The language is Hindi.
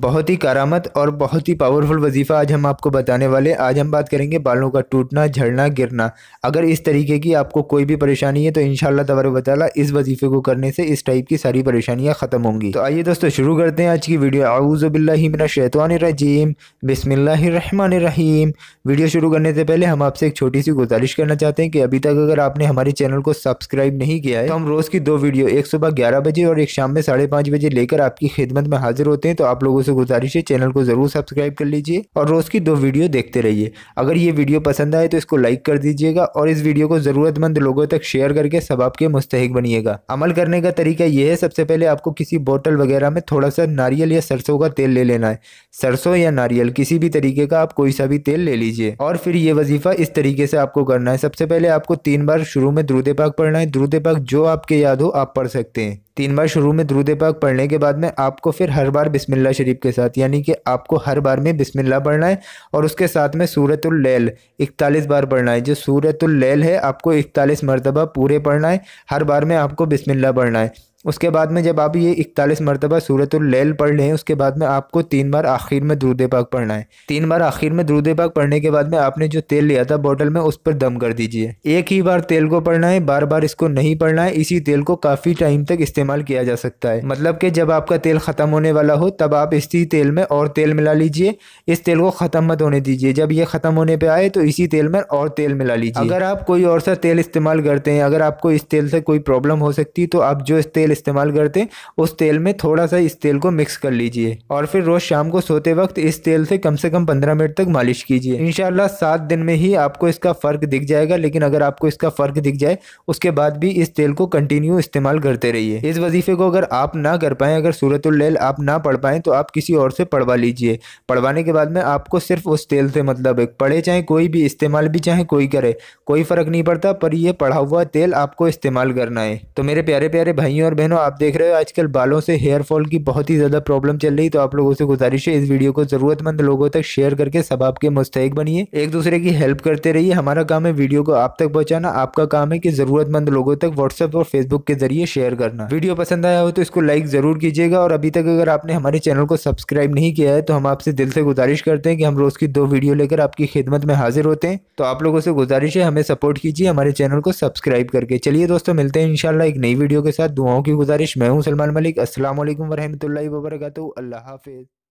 बहुत ही करामत और बहुत ही पावरफुल वजीफ़ा आज हम आपको बताने वाले आज हम बात करेंगे बालों का टूटना झड़ना गिरना अगर इस तरीके की आपको कोई भी परेशानी है तो इन तबारक वाली इस वजीफ़े को करने से इस टाइप की सारी परेशानियाँ ख़त्म होंगी तो आइए दोस्तों शुरू करते हैं आज की वीडियो शैतवान रजीम आऊज़बिल्लिमिनशैतवानरजीम रहीम वीडियो शुरू करने से पहले हम आपसे एक छोटी सी गुजारिश करना चाहते हैं कि अभी तक अगर आपने हमारे चैनल को सब्सक्राइब नहीं किया है तो हम रोज़ की दो वीडियो एक सुबह ग्यारह बजे और एक शाम में साढ़े बजे लेकर आपकी खिदमत में हाजिर होते हैं तो आप लोगों लोगों से गुजारिश है चैनल को ज़रूर सब्सक्राइब कर लीजिए और रोज़ की दो वीडियो देखते रहिए अगर ये वीडियो पसंद आए तो इसको लाइक कर दीजिएगा और इस वीडियो को ज़रूरतमंद लोगों तक शेयर करके सबाब के मुस्तक बनिएगा अमल करने का तरीका यह है सबसे पहले आपको किसी बोतल वगैरह में थोड़ा सा नारियल या सरसों का तेल ले लेना है सरसों या नारियल किसी भी तरीके का आप कोई सा भी तेल ले लीजिए और फिर ये वजीफ़ा इस तरीके से आपको करना है सबसे पहले आपको तीन बार शुरू में द्रुदे पाक पढ़ना है द्रुदे पाक जो आपके याद हो आप पढ़ सकते हैं तीन बार शुरू में दरूद पाक पढ़ने के बाद में आपको फिर हर बार बिस्मिल्लाह शरीफ के साथ यानी कि आपको हर बार में बिस्मिल्लाह पढ़ना है और उसके साथ में सूरतुल्लैल इकतालीस बार पढ़ना है जो सूरतुल्लैल है आपको इकतालीस मरतबा पूरे पढ़ना है हर बार में आपको बिस्मिल्लाह पढ़ना है उसके बाद में जब आप ये इकतालीस मरतबा सूरतुल्लैल पढ़ लें उसके बाद में आपको तीन बार आखिर में द्रूद पाक पढ़ना है तीन बार आखिर में द्रूद पाक पढ़ने के बाद में आपने जो तेल लिया था बोतल में उस पर दम कर दीजिए एक ही बार तेल को पढ़ना है बार बार इसको नहीं पढ़ना है इसी तेल को काफ़ी टाइम तक इस्तेमाल किया जा सकता है मतलब कि जब आपका तेल ख़त्म होने वाला हो तब आप इसी तेल में और तेल मिला लीजिए इस तेल को ख़त्म मत होने दीजिए जब ये ख़त्म होने पर आए तो इसी तेल में और तेल मिला लीजिए अगर आप कोई और सा तेल इस्तेमाल करते हैं अगर आपको इस तेल से कोई प्रॉब्लम हो सकती तो आप जो इस तेल तेल इस्तेमाल करते हैं उस तेल में थोड़ा सा इस तेल को मिक्स कर लीजिए और फिर रोज़ शाम को सोते वक्त इस तेल से कम से कम पंद्रह मिनट तक मालिश कीजिए इनशाला सात दिन में ही आपको इसका फ़र्क दिख जाएगा लेकिन अगर आपको इसका फ़र्क दिख जाए उसके बाद भी इस तेल को कंटिन्यू इस्तेमाल करते रहिए इस वजीफे को अगर आप ना कर पाएँ अगर सूरतुल्लैल आप ना पढ़ पाएँ तो आप किसी और से पढ़वा लीजिए पढ़वाने के बाद में आपको सिर्फ उस तेल से मतलब है पढ़े चाहे कोई भी इस्तेमाल भी चाहे कोई करे कोई फ़र्क नहीं पड़ता पर यह पढ़ा हुआ तेल आपको इस्तेमाल करना है तो मेरे प्यारे प्यारे भाइयों और बहनों आप देख रहे हो आजकल बालों से हेयर फॉल की बहुत ही ज़्यादा प्रॉब्लम चल रही तो आप लोगों से गुजारिश है इस वीडियो को ज़रूरतमंद लोगों तक शेयर करके सब आपके मुस्तक बनिए एक दूसरे की हेल्प करते रहिए हमारा काम है वीडियो को आप तक पहुँचाना आपका काम है कि ज़रूरतमंद लोगों तक व्हाट्सअप और फेसबुक के जरिए शेयर करना वीडियो पसंद आया हो तो इसको लाइक ज़रूर कीजिएगा और अभी तक अगर आपने हमारे चैनल को सब्सक्राइब नहीं किया है तो हम आपसे दिल से गुजारिश करते हैं कि हम रोज़ की दो वीडियो लेकर आपकी खिदमत में हाजिर होते हैं तो आप लोगों से गुजारिश है हमें सपोर्ट कीजिए हमारे चैनल को सब्सक्राइब करके चलिए दोस्तों मिलते हैं इनशाला एक नई वीडियो के साथ दुआओं की की गुजारिश मैं हूँ सलमान मलिक वरहमत वरहमल वर्क अल्लाह हाफिज़